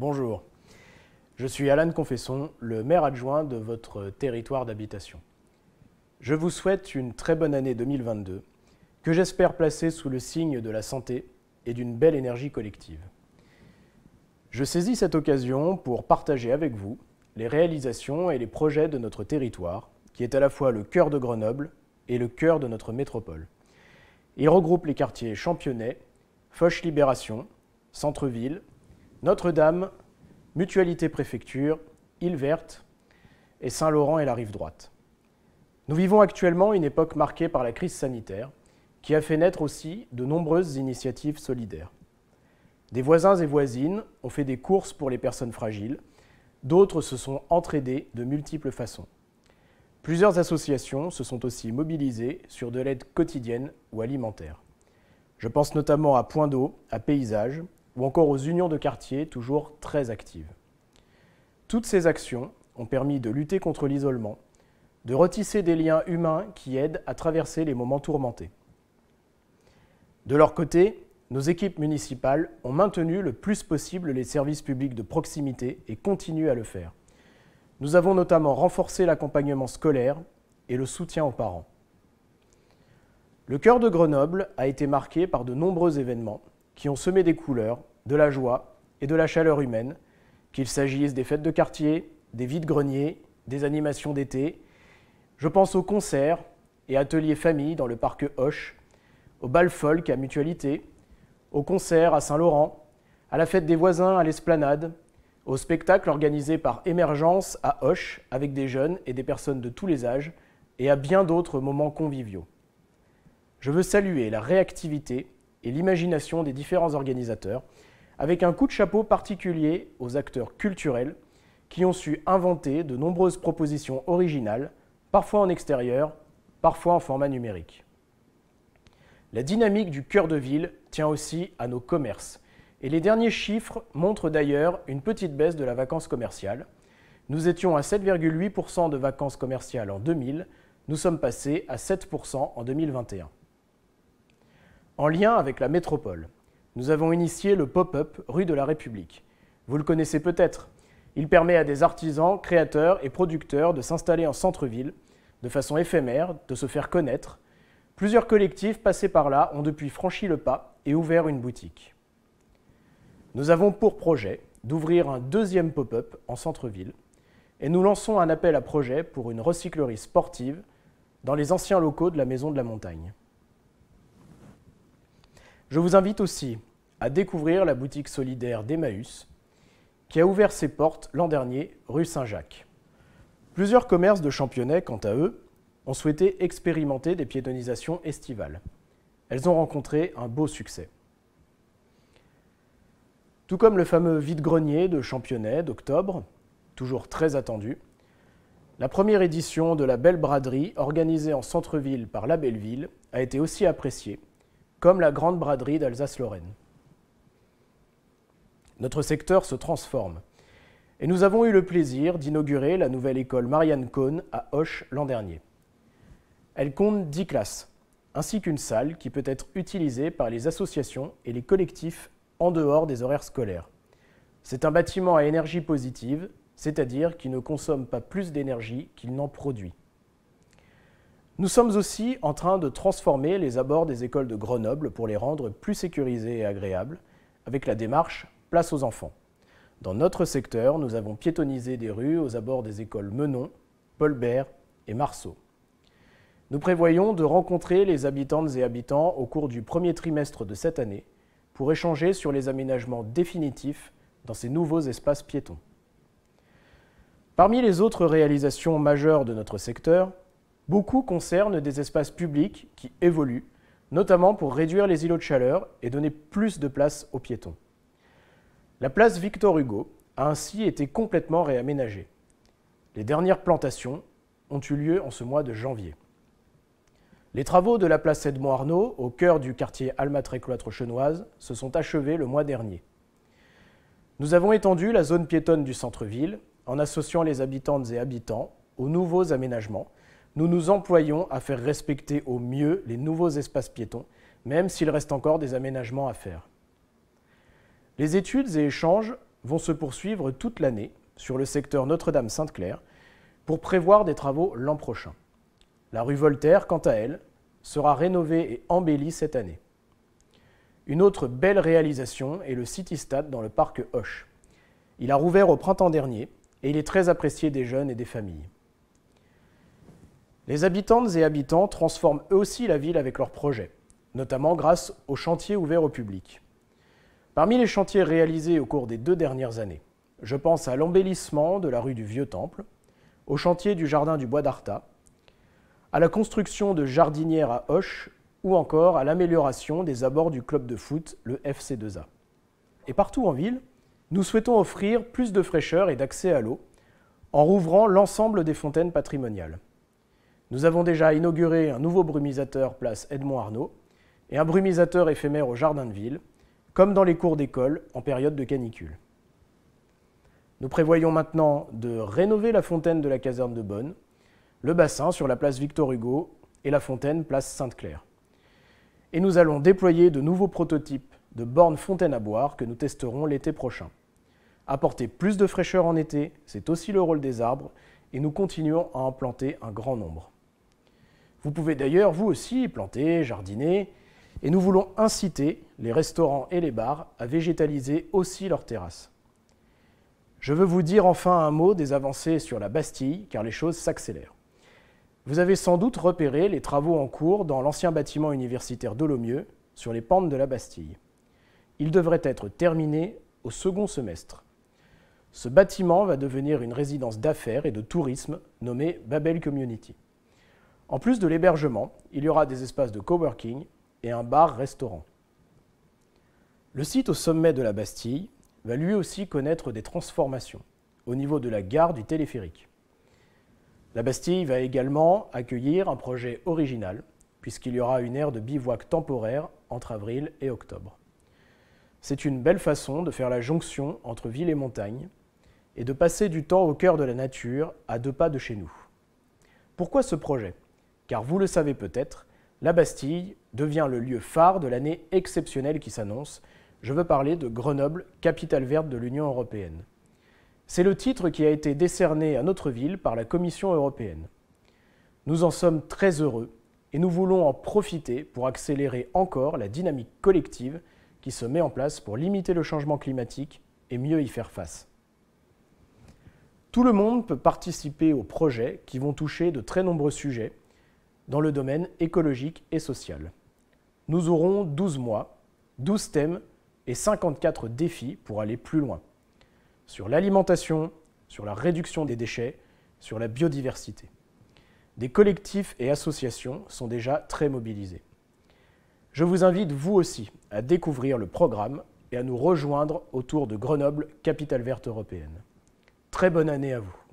Bonjour, je suis Alain Confesson, le maire adjoint de votre territoire d'habitation. Je vous souhaite une très bonne année 2022, que j'espère placer sous le signe de la santé et d'une belle énergie collective. Je saisis cette occasion pour partager avec vous les réalisations et les projets de notre territoire, qui est à la fois le cœur de Grenoble et le cœur de notre métropole. Il regroupe les quartiers Championnet, Foch Libération, Centre-Ville, notre-Dame, Mutualité-Préfecture, Île-Verte et Saint-Laurent et la rive droite. Nous vivons actuellement une époque marquée par la crise sanitaire qui a fait naître aussi de nombreuses initiatives solidaires. Des voisins et voisines ont fait des courses pour les personnes fragiles, d'autres se sont entraidés de multiples façons. Plusieurs associations se sont aussi mobilisées sur de l'aide quotidienne ou alimentaire. Je pense notamment à Point d'eau, à Paysage, ou encore aux unions de quartier, toujours très actives. Toutes ces actions ont permis de lutter contre l'isolement, de retisser des liens humains qui aident à traverser les moments tourmentés. De leur côté, nos équipes municipales ont maintenu le plus possible les services publics de proximité et continuent à le faire. Nous avons notamment renforcé l'accompagnement scolaire et le soutien aux parents. Le cœur de Grenoble a été marqué par de nombreux événements qui ont semé des couleurs de la joie et de la chaleur humaine, qu'il s'agisse des fêtes de quartier, des vides-greniers, des animations d'été. Je pense aux concerts et ateliers famille dans le parc Hoche, au bal folk à Mutualité, aux concerts à Saint-Laurent, à la fête des voisins à l'Esplanade, au spectacle organisé par Émergence à Hoche avec des jeunes et des personnes de tous les âges et à bien d'autres moments conviviaux. Je veux saluer la réactivité et l'imagination des différents organisateurs avec un coup de chapeau particulier aux acteurs culturels qui ont su inventer de nombreuses propositions originales, parfois en extérieur, parfois en format numérique. La dynamique du cœur de ville tient aussi à nos commerces, et les derniers chiffres montrent d'ailleurs une petite baisse de la vacance commerciale. Nous étions à 7,8% de vacances commerciales en 2000, nous sommes passés à 7% en 2021. En lien avec la métropole, nous avons initié le pop-up rue de la République. Vous le connaissez peut-être. Il permet à des artisans, créateurs et producteurs de s'installer en centre-ville, de façon éphémère, de se faire connaître. Plusieurs collectifs passés par là ont depuis franchi le pas et ouvert une boutique. Nous avons pour projet d'ouvrir un deuxième pop-up en centre-ville et nous lançons un appel à projet pour une recyclerie sportive dans les anciens locaux de la Maison de la Montagne. Je vous invite aussi à découvrir la boutique solidaire d'Emmaüs, qui a ouvert ses portes l'an dernier rue Saint-Jacques. Plusieurs commerces de Championnet, quant à eux, ont souhaité expérimenter des piétonisations estivales. Elles ont rencontré un beau succès. Tout comme le fameux vide-grenier de Championnet d'octobre, toujours très attendu, la première édition de la Belle Braderie, organisée en centre-ville par la Belleville, a été aussi appréciée, comme la Grande Braderie d'Alsace-Lorraine. Notre secteur se transforme. Et nous avons eu le plaisir d'inaugurer la nouvelle école Marianne Cohn à Hoche l'an dernier. Elle compte 10 classes, ainsi qu'une salle qui peut être utilisée par les associations et les collectifs en dehors des horaires scolaires. C'est un bâtiment à énergie positive, c'est-à-dire qui ne consomme pas plus d'énergie qu'il n'en produit. Nous sommes aussi en train de transformer les abords des écoles de Grenoble pour les rendre plus sécurisés et agréables, avec la démarche place aux enfants. Dans notre secteur, nous avons piétonnisé des rues aux abords des écoles Menon, Paulbert et Marceau. Nous prévoyons de rencontrer les habitantes et habitants au cours du premier trimestre de cette année pour échanger sur les aménagements définitifs dans ces nouveaux espaces piétons. Parmi les autres réalisations majeures de notre secteur, beaucoup concernent des espaces publics qui évoluent, notamment pour réduire les îlots de chaleur et donner plus de place aux piétons. La place Victor Hugo a ainsi été complètement réaménagée. Les dernières plantations ont eu lieu en ce mois de janvier. Les travaux de la place Edmond-Arnaud, au cœur du quartier Almatré-Cloître-Chenoise, se sont achevés le mois dernier. Nous avons étendu la zone piétonne du centre-ville en associant les habitantes et habitants aux nouveaux aménagements. Nous nous employons à faire respecter au mieux les nouveaux espaces piétons, même s'il reste encore des aménagements à faire. Les études et échanges vont se poursuivre toute l'année sur le secteur Notre-Dame-Sainte-Claire pour prévoir des travaux l'an prochain. La rue Voltaire, quant à elle, sera rénovée et embellie cette année. Une autre belle réalisation est le City Stade dans le parc Hoche. Il a rouvert au printemps dernier et il est très apprécié des jeunes et des familles. Les habitantes et habitants transforment eux aussi la ville avec leurs projets, notamment grâce aux chantiers ouverts au public. Parmi les chantiers réalisés au cours des deux dernières années, je pense à l'embellissement de la rue du Vieux Temple, au chantier du jardin du Bois d'Arta, à la construction de jardinières à Hoche ou encore à l'amélioration des abords du club de foot, le FC2A. Et partout en ville, nous souhaitons offrir plus de fraîcheur et d'accès à l'eau en rouvrant l'ensemble des fontaines patrimoniales. Nous avons déjà inauguré un nouveau brumisateur place Edmond Arnaud et un brumisateur éphémère au jardin de ville, comme dans les cours d'école en période de canicule. Nous prévoyons maintenant de rénover la fontaine de la caserne de Bonne, le bassin sur la place Victor Hugo et la fontaine place Sainte-Claire. Et nous allons déployer de nouveaux prototypes de bornes fontaines à boire que nous testerons l'été prochain. Apporter plus de fraîcheur en été, c'est aussi le rôle des arbres, et nous continuons à en planter un grand nombre. Vous pouvez d'ailleurs, vous aussi, planter, jardiner, et nous voulons inciter les restaurants et les bars à végétaliser aussi leurs terrasses. Je veux vous dire enfin un mot des avancées sur la Bastille, car les choses s'accélèrent. Vous avez sans doute repéré les travaux en cours dans l'ancien bâtiment universitaire d'Olomieux, sur les pentes de la Bastille. Il devrait être terminé au second semestre. Ce bâtiment va devenir une résidence d'affaires et de tourisme nommée Babel Community. En plus de l'hébergement, il y aura des espaces de coworking et un bar-restaurant. Le site au sommet de la Bastille va lui aussi connaître des transformations au niveau de la gare du téléphérique. La Bastille va également accueillir un projet original, puisqu'il y aura une aire de bivouac temporaire entre avril et octobre. C'est une belle façon de faire la jonction entre ville et montagne et de passer du temps au cœur de la nature à deux pas de chez nous. Pourquoi ce projet Car vous le savez peut-être, la Bastille devient le lieu phare de l'année exceptionnelle qui s'annonce. Je veux parler de Grenoble, capitale verte de l'Union européenne. C'est le titre qui a été décerné à notre ville par la Commission européenne. Nous en sommes très heureux et nous voulons en profiter pour accélérer encore la dynamique collective qui se met en place pour limiter le changement climatique et mieux y faire face. Tout le monde peut participer aux projets qui vont toucher de très nombreux sujets dans le domaine écologique et social. Nous aurons 12 mois, 12 thèmes et 54 défis pour aller plus loin. Sur l'alimentation, sur la réduction des déchets, sur la biodiversité. Des collectifs et associations sont déjà très mobilisés. Je vous invite, vous aussi, à découvrir le programme et à nous rejoindre autour de Grenoble, capitale verte européenne. Très bonne année à vous.